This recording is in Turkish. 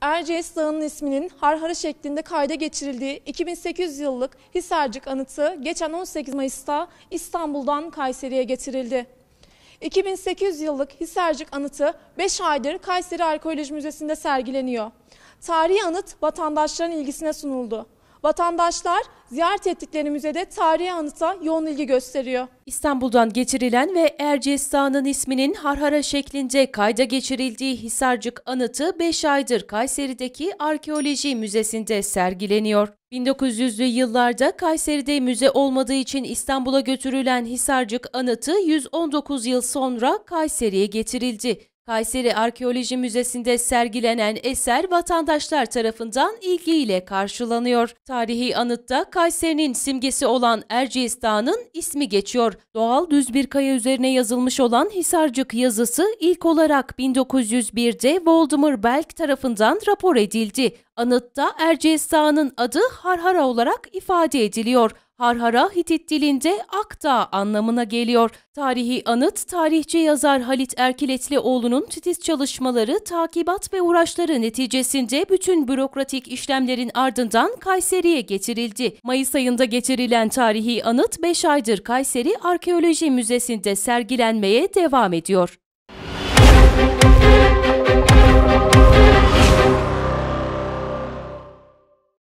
Erciyes Dağı'nın isminin harhara şeklinde kayda geçirildiği 2800 yıllık Hisarcık anıtı geçen 18 Mayıs'ta İstanbul'dan Kayseri'ye getirildi. 2800 yıllık Hisarcık anıtı 5 aydır Kayseri Arkeoloji Müzesi'nde sergileniyor. Tarihi anıt vatandaşların ilgisine sunuldu. Vatandaşlar ziyaret ettikleri müzede tarihi anıta yoğun ilgi gösteriyor. İstanbul'dan geçirilen ve Erciyes Dağı'nın isminin harhara şeklinde kayda geçirildiği Hisarcık Anıtı 5 aydır Kayseri'deki Arkeoloji Müzesi'nde sergileniyor. 1900'lü yıllarda Kayseri'de müze olmadığı için İstanbul'a götürülen Hisarcık Anıtı 119 yıl sonra Kayseri'ye getirildi. Kayseri Arkeoloji Müzesi'nde sergilenen eser vatandaşlar tarafından ilgiyle karşılanıyor. Tarihi anıtta Kayseri'nin simgesi olan Erciyes Dağı'nın ismi geçiyor. Doğal düz bir kaya üzerine yazılmış olan Hisarcık yazısı ilk olarak 1901'de Voldemar Belk tarafından rapor edildi. Anıtta Erciyesa'nın adı Harhara olarak ifade ediliyor. Harhara Hitit dilinde Akdağ anlamına geliyor. Tarihi anıt tarihçi yazar Halit Erkiletlioğlu'nun titiz çalışmaları, takibat ve uğraşları neticesinde bütün bürokratik işlemlerin ardından Kayseri'ye getirildi. Mayıs ayında getirilen tarihi anıt 5 aydır Kayseri Arkeoloji Müzesi'nde sergilenmeye devam ediyor. Müzik